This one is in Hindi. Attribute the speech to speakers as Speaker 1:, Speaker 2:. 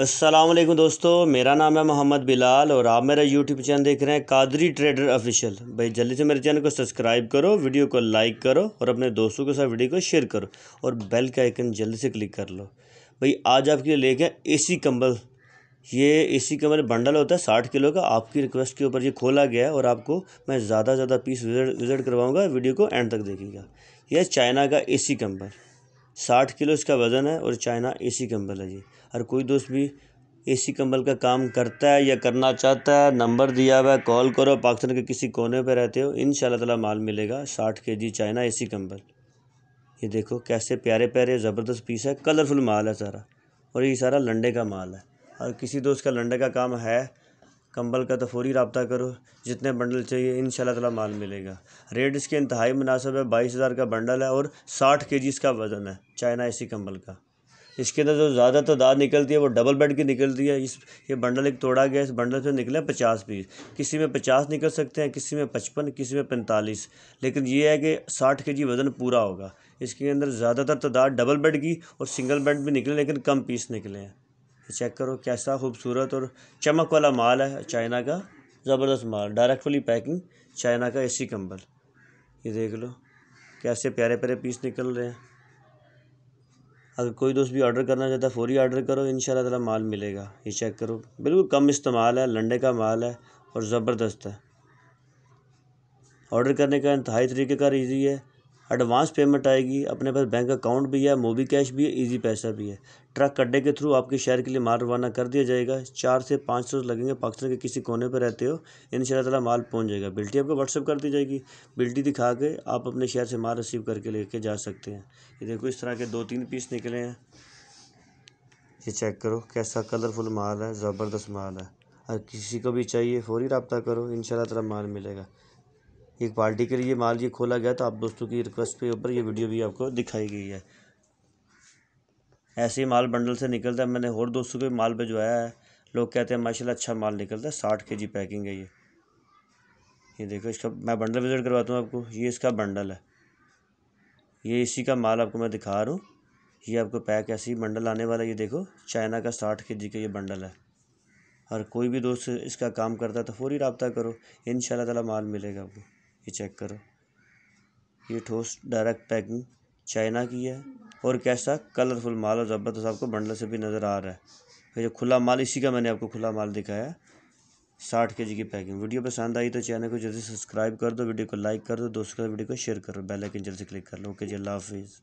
Speaker 1: असलम दोस्तों मेरा नाम है मोहम्मद बिलाल और आप मेरा यूट्यूब चैनल देख रहे हैं कादरी ट्रेडर ऑफिशियल भाई जल्दी से मेरे चैनल को सब्सक्राइब करो वीडियो को लाइक करो और अपने दोस्तों के साथ वीडियो को शेयर करो और बेल का आइकन जल्दी से क्लिक कर लो भाई आज आपके लिए लेके सी कंबल ये ए सी कंबल बंडल होता है साठ किलो का आपकी रिक्वेस्ट के ऊपर ये खोला गया है और आपको मैं ज़्यादा से ज़्यादा पीस विज़िट करवाऊँगा वीडियो को एंड तक देखिएगा यह चाइना का ए सी कम्बल साठ किलो इसका वज़न है और चाइना एसी कंबल है जी हर कोई दोस्त भी एसी कंबल का काम करता है या करना चाहता है नंबर दिया हुआ है कॉल करो पाकिस्तान के किसी कोने पर रहते हो इन तला माल मिलेगा साठ के जी चाइना सी कंबल ये देखो कैसे प्यारे प्यारे ज़बरदस्त पीस है कलरफुल माल है सारा और ये सारा लंडे का माल है और किसी दोस्त का लंडे का काम है कंबल का तो फौरी रबता करो जितने बंडल चाहिए इन ताला माल मिलेगा रेट इसके इंतहाई मुनासब है बाईस हज़ार का बंडल है और साठ के जी इसका वज़न है चाइना इसी कंबल का इसके अंदर जो ज़्यादा तादाद तो निकलती है वो डबल बेड की निकलती है इस ये बंडल एक तोड़ा गया इस बंडल से निकले पचास पीस किसी में पचास निकल सकते हैं किसी में पचपन किसी में पैंतालीस लेकिन ये है कि साठ के जी वज़न पूरा होगा इसके अंदर ज़्यादातर तादाद तो डबल बेड की और सिंगल बेड भी निकले लेकिन कम पीस निकले हैं चेक तो करो कैसा खूबसूरत और चमक वाला माल है चाइना का ज़बरदस्त माल डायरेक्टली पैकिंग चाइना का एसी कंबल ये देख लो कैसे प्यारे प्यारे पीस निकल रहे हैं अगर कोई दोस्त भी ऑर्डर करना चाहता है फौरी ऑर्डर करो इन शाला माल मिलेगा ये चेक करो बिल्कुल कम इस्तेमाल है लंडे का माल है और ज़बरदस्त है ऑर्डर करने का इंतहाई तरीक़ेकार ईजी है एडवांस पेमेंट आएगी अपने पास बैंक अकाउंट भी है मोबी कैश भी है ईजी पैसा भी है ट्रक अड्डे के थ्रू आपके शहर के लिए माल रवाना कर दिया जाएगा चार से पाँच सौ लगेंगे पाकिस्तान के किसी कोने पर रहते हो इन ताला माल पहुँच जाएगा बिल्टी आपको व्हाट्सअप कर दी जाएगी बिल्टी दिखा के आप अपने शहर से माल रिसीव करके लेके जा सकते हैं ये देखो इस तरह के दो तीन पीस निकले हैं ये चेक करो कैसा कलरफुल माल है ज़बरदस्त माल है और किसी को भी चाहिए फ़ौरी रबता करो इन शाला माल मिलेगा एक पार्टी के लिए माल ये खोला गया तो आप दोस्तों की रिक्वेस्ट के ऊपर ये वीडियो भी आपको दिखाई गई है ऐसे ही माल बंडल से निकलता है मैंने और दोस्तों के माल भिजवाया है लोग कहते हैं माशाल्लाह अच्छा माल निकलता है साठ के जी पैकिंग है ये ये देखो इसका मैं बंडल विज़िट करवाता हूँ आपको ये इसका बंडल है ये इसी का माल आपको मैं दिखा रहा हूँ ये आपको पैक ऐसे ही बंडल आने वाला ये देखो चाइना का साठ के जी का ये बंडल है और कोई भी दोस्त इसका काम करता है तो फ़ौरी रबता करो इन ताला माल मिलेगा आपको ये चेक करो ये ठोस डायरेक्ट पैकिंग चाइना की है और कैसा कलरफुल माल और ज़बरदस्त आपको बंडल से भी नज़र आ रहा है फिर खुला माल इसी का मैंने आपको खुला माल दिखाया साठ के जी की पैकिंग वीडियो पसंद आई तो चैनल को जल्दी सब्सक्राइब कर दो वीडियो को लाइक कर दो दोस्तों के वीडियो को शेयर करो बेल आइकन जल्दी क्लिक कर लो ओके जी अल्लाह हाफिज़